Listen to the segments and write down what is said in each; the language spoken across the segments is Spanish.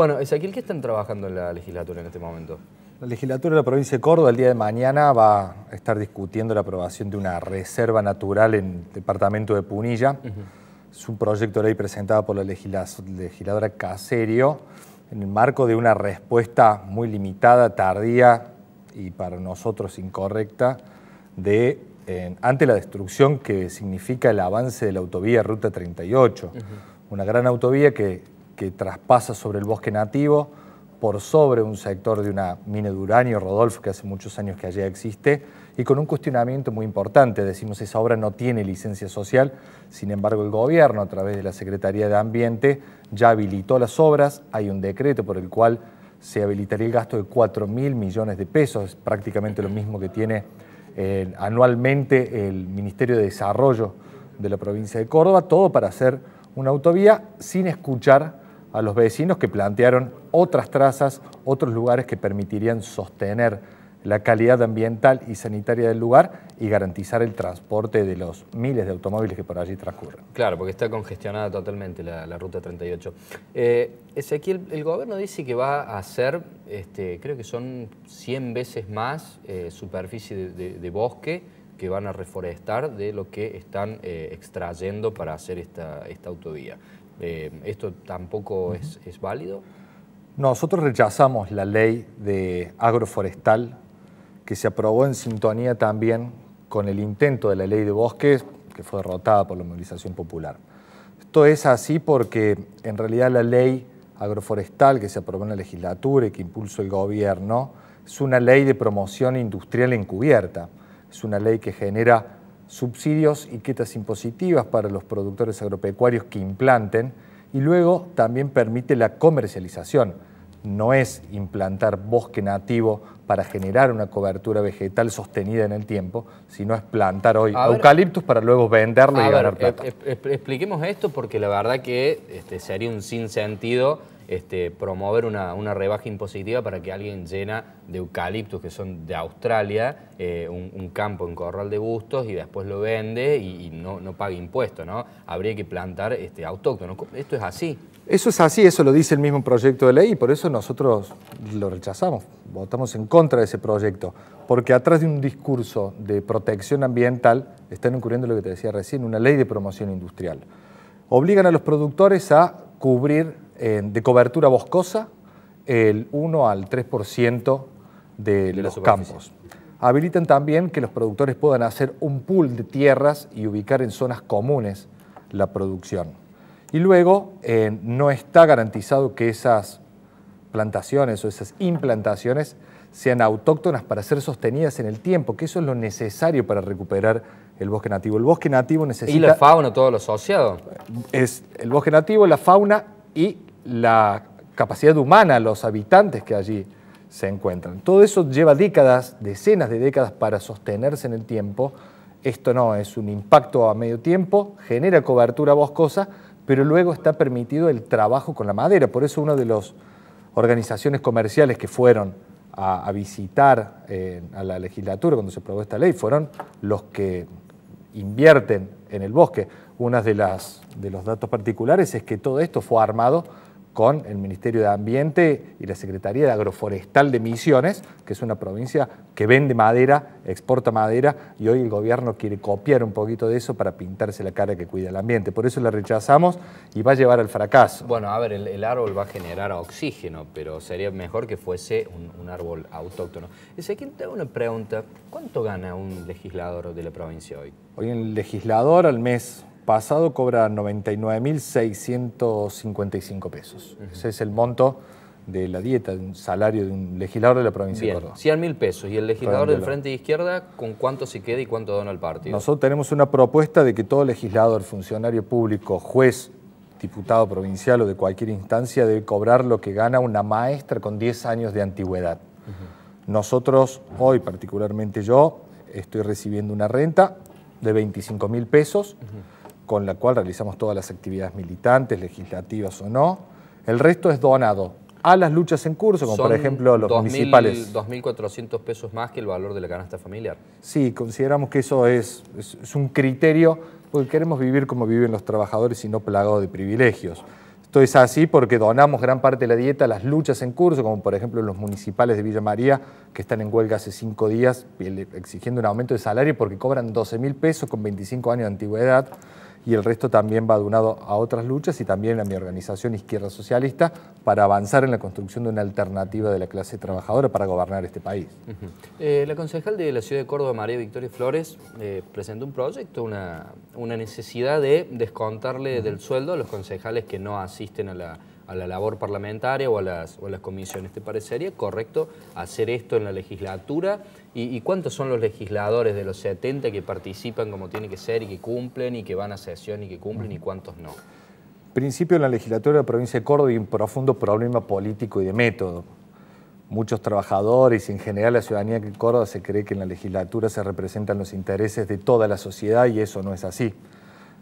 Bueno, Ezequiel, ¿qué están trabajando en la legislatura en este momento? La legislatura de la provincia de Córdoba el día de mañana va a estar discutiendo la aprobación de una reserva natural en el departamento de Punilla. Es un proyecto de ley presentado por la legisladora Caserio en el marco de una respuesta muy limitada, tardía y para nosotros incorrecta de ante la destrucción que significa el avance de la autovía Ruta 38, una gran autovía que que traspasa sobre el bosque nativo, por sobre un sector de una mina de uranio, Rodolfo, que hace muchos años que allá existe, y con un cuestionamiento muy importante. Decimos, esa obra no tiene licencia social, sin embargo el gobierno, a través de la Secretaría de Ambiente, ya habilitó las obras, hay un decreto por el cual se habilitaría el gasto de 4 mil millones de pesos, prácticamente lo mismo que tiene eh, anualmente el Ministerio de Desarrollo de la provincia de Córdoba, todo para hacer una autovía sin escuchar a los vecinos que plantearon otras trazas, otros lugares que permitirían sostener la calidad ambiental y sanitaria del lugar y garantizar el transporte de los miles de automóviles que por allí transcurren. Claro, porque está congestionada totalmente la, Ruta 38. Eh, el gobierno dice que va a hacer, este, creo que son 100 veces más eh, superficie de, bosque que van a reforestar de lo que están eh, extrayendo para hacer esta, esta autovía. Eh, ¿Esto tampoco es, válido? Nosotros rechazamos la ley de agroforestal que se aprobó en sintonía también con el intento de la ley de bosques que fue derrotada por la movilización popular. Esto es así porque en realidad la ley agroforestal que se aprobó en la legislatura y que impulsó el gobierno es una ley de promoción industrial encubierta, es una ley que genera subsidios y quitas impositivas para los productores agropecuarios que implanten y luego también permite la comercialización. No es implantar bosque nativo para generar una cobertura vegetal sostenida en el tiempo, sino es plantar hoy eucaliptus para luego venderlo y ganar ver, Expliquemos esto porque la verdad que este, sería un sinsentido este, promover una, rebaja impositiva para que alguien llena de eucaliptos, que son de Australia eh, un, campo en Corral de Bustos y después lo vende y, no, pague paga impuestos, ¿no? Habría que plantar este, autóctono. Esto es así. Eso es así, eso lo dice el mismo proyecto de ley y por eso nosotros lo rechazamos, votamos en contra de ese proyecto, porque atrás de un discurso de protección ambiental están incurriendo lo que te decía recién, una ley de promoción industrial. Obligan a los productores a cubrir de cobertura boscosa el 1 al 3% de, los campos. Habilitan también que los productores puedan hacer un pool de tierras y ubicar en zonas comunes la producción. Y luego eh, no está garantizado que esas plantaciones o esas implantaciones sean autóctonas para ser sostenidas en el tiempo, que eso es lo necesario para recuperar el bosque nativo. El bosque nativo necesita... ¿Y la fauna, todo lo asociado? Es el bosque nativo, la fauna y la capacidad humana, los habitantes que allí se encuentran. Todo eso lleva décadas, decenas de décadas para sostenerse en el tiempo. Esto no, es un impacto a medio tiempo, genera cobertura boscosa, pero luego está permitido el trabajo con la madera. Por eso una de las organizaciones comerciales que fueron a, visitar eh, a la legislatura cuando se aprobó esta ley fueron los que invierten en el bosque. Uno de, las, de los datos particulares es que todo esto fue armado con el Ministerio de Ambiente y la Secretaría de Agroforestal de Misiones, que es una provincia que vende madera, exporta madera, y hoy el gobierno quiere copiar un poquito de eso para pintarse la cara que cuida el ambiente. Por eso la rechazamos y va a llevar al fracaso. Bueno, a ver, el, árbol va a generar oxígeno, pero sería mejor que fuese un, árbol autóctono. Es te hago una pregunta. ¿Cuánto gana un legislador de la provincia hoy? Hoy el legislador al mes pasado cobra 99.655 pesos. Ese es el monto de la dieta, un salario de un legislador de la provincia de Córdoba. 100 mil pesos. ¿Y el legislador del Frente de Izquierda con cuánto se queda y cuánto dona al partido? Nosotros tenemos una propuesta de que todo legislador, funcionario público, juez, diputado provincial o de cualquier instancia debe cobrar lo que gana una maestra con 10 años de antigüedad. Nosotros, hoy particularmente yo, estoy recibiendo una renta de 25 mil pesos con la cual realizamos todas las actividades militantes, legislativas o no. El resto es donado a las luchas en curso, como por ejemplo los municipales. 2.400 pesos más que el valor de la canasta familiar. Sí, consideramos que eso es, un criterio porque queremos vivir como viven los trabajadores y no plagados de privilegios. Esto es así porque donamos gran parte de la dieta a las luchas en curso, como por ejemplo los municipales de Villa María, que están en huelga hace cinco días exigiendo un aumento de salario porque cobran 12.000 mil pesos con 25 años de antigüedad y el resto también va adunado a otras luchas y también a mi organización Izquierda Socialista para avanzar en la construcción de una alternativa de la clase trabajadora para gobernar este país. Eh, la concejal de la ciudad de Córdoba, María Victoria Flores, eh, presentó un proyecto, una, necesidad de descontarle del sueldo a los concejales que no asisten a la a la labor parlamentaria o a las, las comisiones. ¿Te parecería correcto hacer esto en la legislatura? ¿Y, cuántos son los legisladores de los 70 que participan como tiene que ser y que cumplen y que van a sesión y que cumplen y cuántos no? principio en la legislatura de la provincia de Córdoba hay un profundo problema político y de método. Muchos trabajadores y en general la ciudadanía de Córdoba se cree que en la legislatura se representan los intereses de toda la sociedad y eso no es así.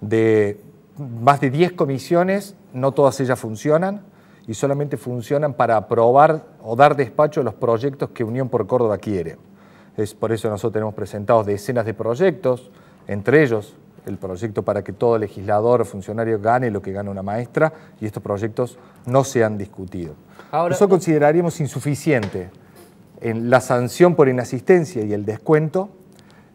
De más de 10 comisiones, no todas ellas funcionan y solamente funcionan para aprobar o dar despacho a los proyectos que Unión por Córdoba quiere. Es por eso nosotros tenemos presentados decenas de proyectos, entre ellos el proyecto para que todo legislador o funcionario gane lo que gana una maestra y estos proyectos no se han discutido. Ahora, eso consideraríamos insuficiente en la sanción por inasistencia y el descuento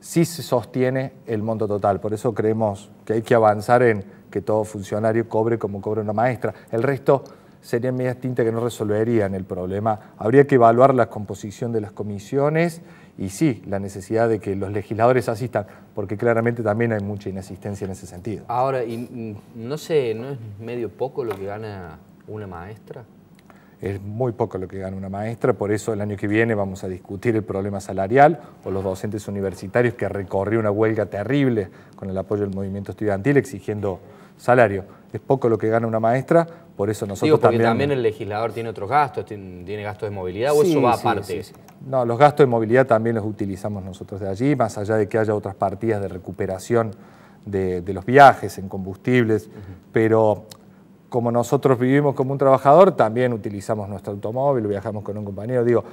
si se sostiene el monto total. Por eso creemos que hay que avanzar en que todo funcionario cobre como cobra una maestra. El resto serían media tinta que no resolverían el problema. Habría que evaluar la composición de las comisiones y sí, la necesidad de que los legisladores asistan, porque claramente también hay mucha inasistencia en ese sentido. Ahora, y, no sé, ¿no es medio poco lo que gana una maestra? Es muy poco lo que gana una maestra, por eso el año que viene vamos a discutir el problema salarial o los docentes universitarios que recorrió una huelga terrible con el apoyo del movimiento estudiantil exigiendo salario. Es poco lo que gana una maestra, por eso nosotros Digo, porque también... el legislador tiene otros gastos, tiene gastos de movilidad o eso va aparte. no, los gastos de movilidad también los utilizamos nosotros de allí, más allá de que haya otras partidas de recuperación de, los viajes en combustibles, pero como nosotros vivimos como un trabajador, también utilizamos nuestro automóvil, viajamos con un compañero, digo,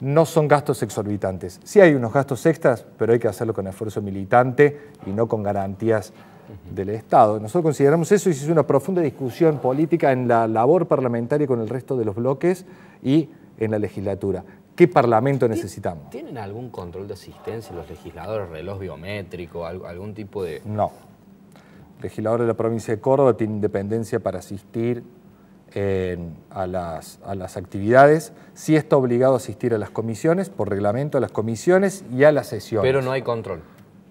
no son gastos exorbitantes. Sí hay unos gastos extras, pero hay que hacerlo con esfuerzo militante y no con garantías del Estado. Nosotros consideramos eso y se hizo una profunda discusión política en la labor parlamentaria con el resto de los bloques y en la legislatura. ¿Qué parlamento necesitamos? ¿Tienen algún control de asistencia los legisladores, reloj biométrico, algún tipo de...? No. legislador de la provincia de Córdoba tiene independencia para asistir a, las, a, las, actividades, sí está obligado a asistir a las comisiones, por reglamento a las comisiones y a las sesiones. Pero no hay control.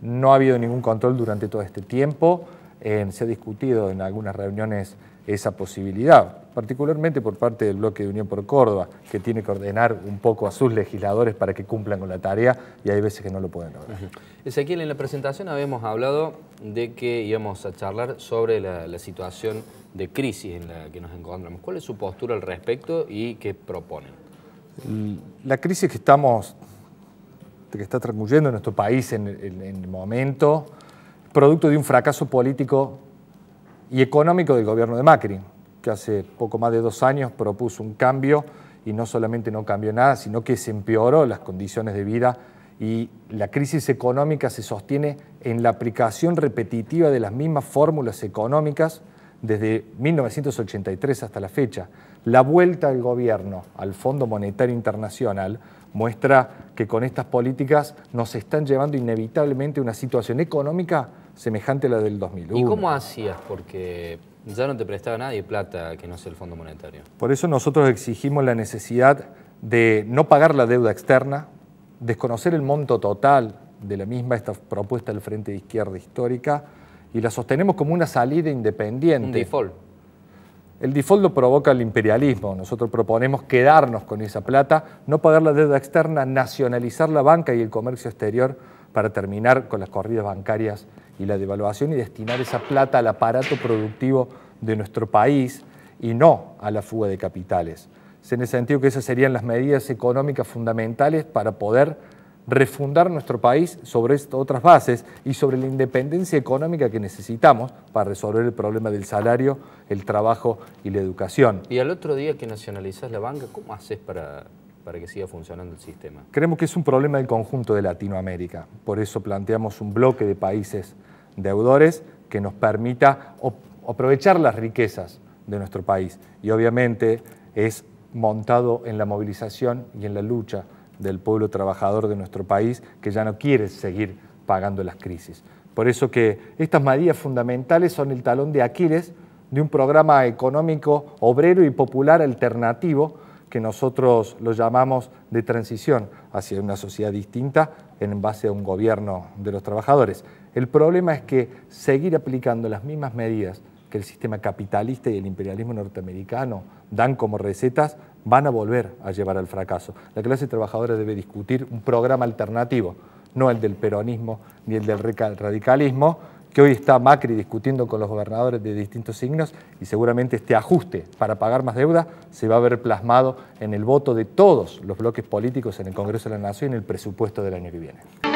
No ha habido ningún control durante todo este tiempo. se ha discutido en algunas reuniones esa posibilidad, particularmente por parte del bloque de Unión por Córdoba, que tiene que ordenar un poco a sus legisladores para que cumplan con la tarea y hay veces que no lo pueden lograr. Ezequiel, en la presentación habíamos hablado de que íbamos a charlar sobre la, la, situación de crisis en la que nos encontramos. ¿Cuál es su postura al respecto y qué proponen? La crisis que estamos que está transcurriendo en nuestro país en, el momento, producto de un fracaso político y económico del gobierno de Macri, que hace poco más de dos años propuso un cambio y no solamente no cambió nada, sino que se empeoró las condiciones de vida y la crisis económica se sostiene en la aplicación repetitiva de las mismas fórmulas económicas desde 1983 hasta la fecha. La vuelta del gobierno al Fondo Monetario Internacional muestra que con estas políticas nos están llevando inevitablemente a una situación económica semejante a la del 2001. ¿Y cómo hacías? Porque ya no te prestaba nadie plata que no sea el Fondo Monetario. Por eso nosotros exigimos la necesidad de no pagar la deuda externa, desconocer el monto total de la misma, esta propuesta del Frente de Izquierda histórica, y la sostenemos como una salida independiente. Un default el default provoca el imperialismo. Nosotros proponemos quedarnos con esa plata, no pagar la deuda externa, nacionalizar la banca y el comercio exterior para terminar con las corridas bancarias y la devaluación y destinar esa plata al aparato productivo de nuestro país y no a la fuga de capitales. Es en el sentido que esas serían las medidas económicas fundamentales para poder refundar nuestro país sobre otras bases y sobre la independencia económica que necesitamos para resolver el problema del salario, el trabajo y la educación. Y al otro día que nacionalizas la banca, ¿cómo haces para, para que siga funcionando el sistema? Creemos que es un problema del conjunto de Latinoamérica. Por eso planteamos un bloque de países deudores que nos permita aprovechar las riquezas de nuestro país. Y obviamente es montado en la movilización y en la lucha del pueblo trabajador de nuestro país que ya no quiere seguir pagando las crisis. Por eso que estas medidas fundamentales son el talón de Aquiles de un programa económico, obrero y popular alternativo que nosotros lo llamamos de transición hacia una sociedad distinta en base a un gobierno de los trabajadores. El problema es que seguir aplicando las mismas medidas que el sistema capitalista y el imperialismo norteamericano dan como recetas van a volver a llevar al fracaso. La clase trabajadora debe discutir un programa alternativo, no el del peronismo ni el del radicalismo, que hoy está Macri discutiendo con los gobernadores de distintos signos y seguramente este ajuste para pagar más deuda se va a ver plasmado en el voto de todos los bloques políticos en el Congreso de la Nación y en el presupuesto del año que viene.